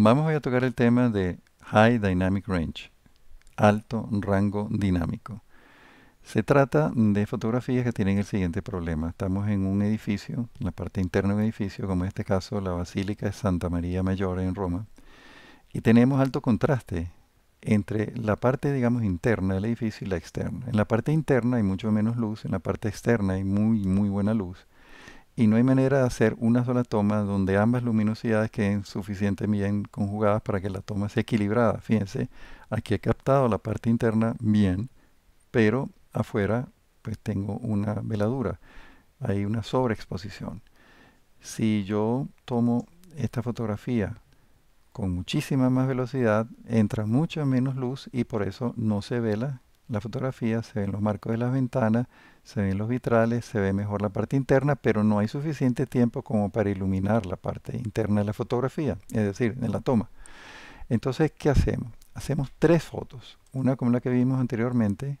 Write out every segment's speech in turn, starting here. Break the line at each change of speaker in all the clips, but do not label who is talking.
Vamos a tocar el tema de High Dynamic Range, alto rango dinámico. Se trata de fotografías que tienen el siguiente problema. Estamos en un edificio, en la parte interna de un edificio, como en este caso la Basílica de Santa María Mayor en Roma, y tenemos alto contraste entre la parte, digamos, interna del edificio y la externa. En la parte interna hay mucho menos luz, en la parte externa hay muy, muy buena luz y no hay manera de hacer una sola toma donde ambas luminosidades queden suficientemente bien conjugadas para que la toma sea equilibrada. Fíjense, aquí he captado la parte interna bien, pero afuera pues tengo una veladura, hay una sobreexposición. Si yo tomo esta fotografía con muchísima más velocidad, entra mucha menos luz y por eso no se vela la fotografía, se ven los marcos de las ventanas, se ven los vitrales, se ve mejor la parte interna, pero no hay suficiente tiempo como para iluminar la parte interna de la fotografía, es decir, en la toma. Entonces, ¿qué hacemos? Hacemos tres fotos, una como la que vimos anteriormente,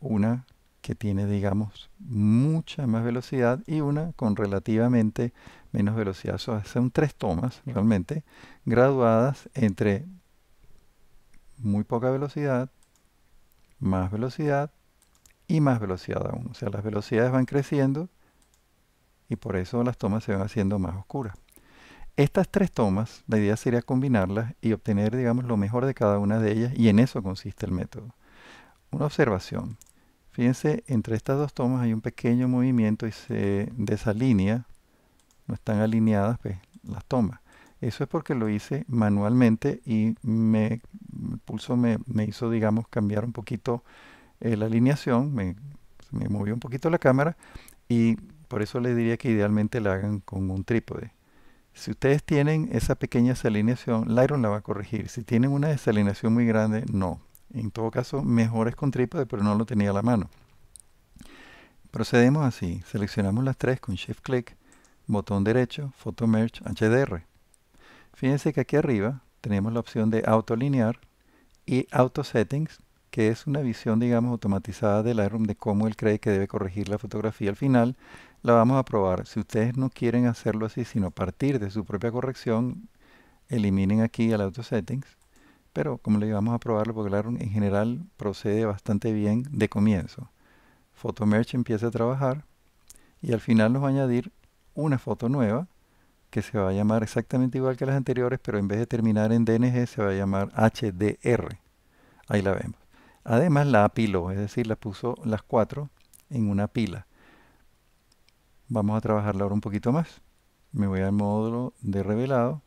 una que tiene, digamos, mucha más velocidad y una con relativamente menos velocidad. son tres tomas realmente graduadas entre muy poca velocidad más velocidad y más velocidad aún. O sea, las velocidades van creciendo y por eso las tomas se van haciendo más oscuras. Estas tres tomas, la idea sería combinarlas y obtener, digamos, lo mejor de cada una de ellas y en eso consiste el método. Una observación. Fíjense, entre estas dos tomas hay un pequeño movimiento y se desalinea, no están alineadas pues, las tomas. Eso es porque lo hice manualmente y me me, hizo, digamos, cambiar un poquito eh, la alineación, me, movió un poquito la cámara y por eso le diría que idealmente la hagan con un trípode. Si ustedes tienen esa pequeña desalineación, Lightroom la va a corregir. Si tienen una desalineación muy grande, no. En todo caso, mejor es con trípode, pero no lo tenía a la mano. Procedemos así. Seleccionamos las tres con Shift Click, botón derecho, Photo Merge HDR. Fíjense que aquí arriba tenemos la opción de alinear y Auto Settings, que es una visión, digamos, automatizada del Lightroom de cómo él cree que debe corregir la fotografía al final, la vamos a probar. Si ustedes no quieren hacerlo así, sino partir de su propia corrección, eliminen aquí el Auto Settings. Pero como le vamos a probarlo, porque el Lightroom en general procede bastante bien de comienzo. Photo Merge empieza a trabajar y al final nos va a añadir una foto nueva que se va a llamar exactamente igual que las anteriores, pero en vez de terminar en DNG se va a llamar HDR. Ahí la vemos. Además la apiló, es decir, la puso las cuatro en una pila. Vamos a trabajarla ahora un poquito más. Me voy al módulo de revelado.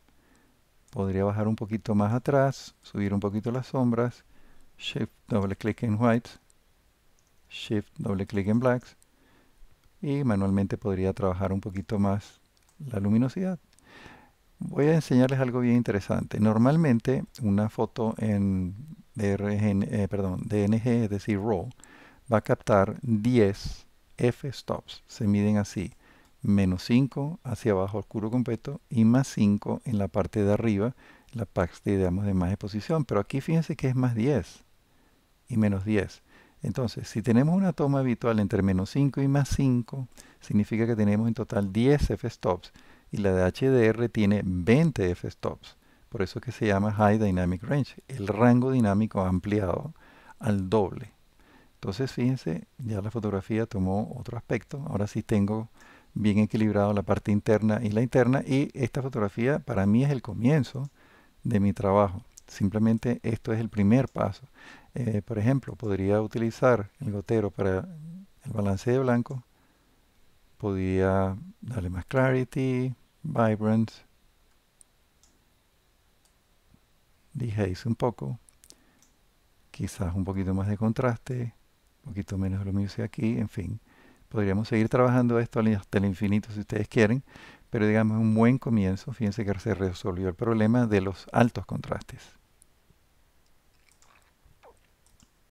Podría bajar un poquito más atrás, subir un poquito las sombras. Shift, doble clic en whites. Shift, doble clic en blacks. Y manualmente podría trabajar un poquito más la luminosidad. Voy a enseñarles algo bien interesante. Normalmente una foto en DNG, eh, es decir, RAW, va a captar 10 f-stops. Se miden así. Menos 5 hacia abajo oscuro completo y más 5 en la parte de arriba, la parte digamos, de más exposición. Pero aquí fíjense que es más 10 y menos 10. Entonces, si tenemos una toma habitual entre menos 5 y más 5, significa que tenemos en total 10 f-stops y la de HDR tiene 20 f-stops. Por eso que se llama High Dynamic Range, el rango dinámico ampliado al doble. Entonces, fíjense, ya la fotografía tomó otro aspecto. Ahora sí tengo bien equilibrado la parte interna y la interna y esta fotografía para mí es el comienzo de mi trabajo. Simplemente esto es el primer paso. Eh, por ejemplo, podría utilizar el gotero para el balance de blanco. Podría darle más clarity, vibrance. dehaze un poco, quizás un poquito más de contraste, un poquito menos luminosidad aquí, en fin. Podríamos seguir trabajando esto hasta el infinito si ustedes quieren, pero digamos un buen comienzo. Fíjense que se resolvió el problema de los altos contrastes.